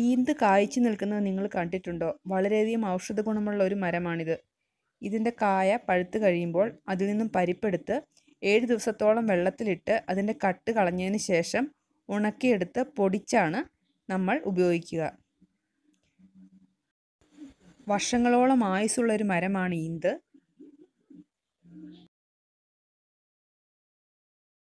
ഈന്ത് കായ്ച്ചു നിൽക്കുന്നത് നിങ്ങൾ കണ്ടിട്ടുണ്ടോ വളരെയധികം ഔഷധ ഗുണമുള്ള ഒരു മരമാണിത് ഇതിൻ്റെ കായ പഴുത്ത് കഴിയുമ്പോൾ അതിൽ നിന്നും പരിപ്പെടുത്ത് ഏഴ് ദിവസത്തോളം വെള്ളത്തിലിട്ട് അതിൻ്റെ കട്ട് കളഞ്ഞതിന് ശേഷം ഉണക്കിയെടുത്ത് പൊടിച്ചാണ് നമ്മൾ ഉപയോഗിക്കുക വർഷങ്ങളോളം ആയുസ്സുള്ള ഒരു മരമാണ് ഈന്ത്